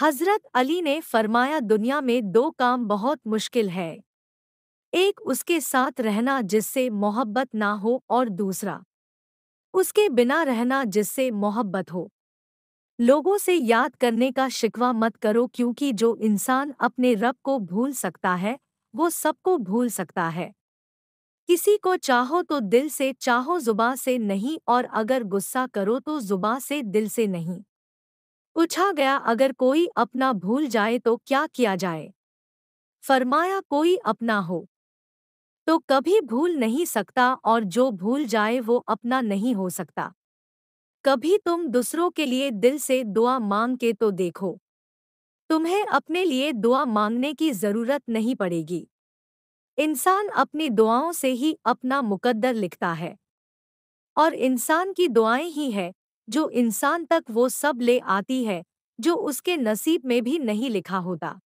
हजरत अली ने फरमाया दुनिया में दो काम बहुत मुश्किल है एक उसके साथ रहना जिससे मोहब्बत ना हो और दूसरा उसके बिना रहना जिससे मोहब्बत हो लोगों से याद करने का शिकवा मत करो क्योंकि जो इंसान अपने रब को भूल सकता है वो सबको भूल सकता है किसी को चाहो तो दिल से चाहो जुबा से नहीं और अगर गुस्सा करो तो जुबा से दिल से नहीं पूछा गया अगर कोई अपना भूल जाए तो क्या किया जाए फरमाया कोई अपना हो तो कभी भूल नहीं सकता और जो भूल जाए वो अपना नहीं हो सकता कभी तुम दूसरों के लिए दिल से दुआ मांग के तो देखो तुम्हें अपने लिए दुआ मांगने की जरूरत नहीं पड़ेगी इंसान अपनी दुआओं से ही अपना मुकद्दर लिखता है और इंसान की दुआएं ही है जो इंसान तक वो सब ले आती है जो उसके नसीब में भी नहीं लिखा होता